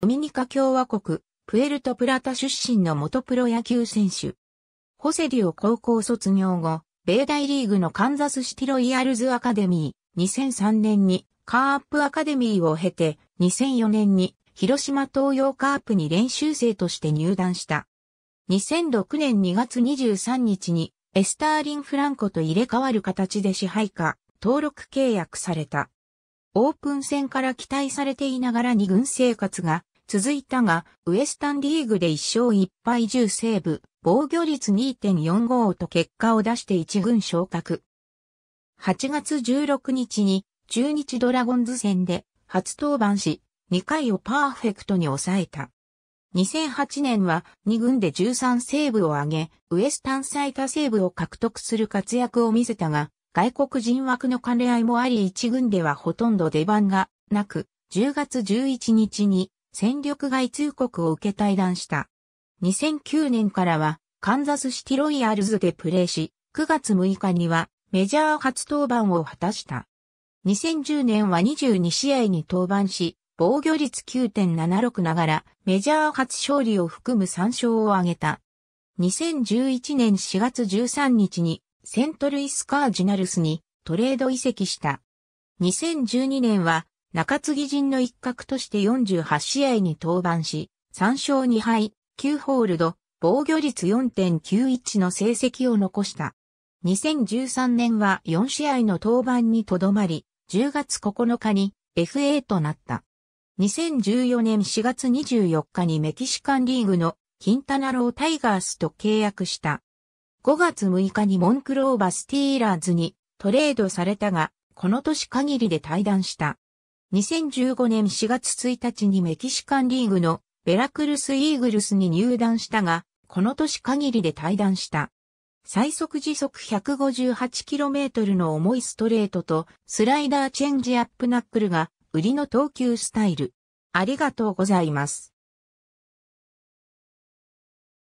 ドミニカ共和国、プエルトプラタ出身の元プロ野球選手。ホセディオ高校卒業後、米大リーグのカンザスシティロイヤルズアカデミー、2003年にカープアカデミーを経て、2004年に広島東洋カープに練習生として入団した。2006年2月23日にエスターリン・フランコと入れ替わる形で支配下、登録契約された。オープン戦から期待されていながら二軍生活が続いたが、ウエスタンリーグで1勝1敗10セーブ、防御率2.45と結果を出して1軍昇格。8月16日に中日ドラゴンズ戦で初登板し、2回をパーフェクトに抑えた。2008年は2軍で13セーブを挙げ、ウエスタン最多セーブを獲得する活躍を見せたが、外国人枠の兼ね合いもあり1軍ではほとんど出番がなく、10月11日に戦力外通告を受け退団した。2009年からはカンザスシティロイヤルズでプレーし、9月6日にはメジャー初登板を果たした。2010年は22試合に登板し、防御率9.76ながらメジャー初勝利を含む3勝を挙げた。2011年4月13日にセントルイスカージナルスにトレード移籍した。2012年は中継ぎ陣の一角として48試合に登板し、3勝2敗、9ホールド、防御率4.91の成績を残した。2013年は4試合の登板にとどまり、10月9日に FA となった。2014年4月24日にメキシカンリーグのキンタナロータイガースと契約した。5月6日にモンクローバスティーラーズにトレードされたが、この年限りで退団した。2015年4月1日にメキシカンリーグのベラクルスイーグルスに入団したが、この年限りで退団した。最速時速 158km の重いストレートとスライダーチェンジアップナックルが売りの投球スタイル。ありがとうございます。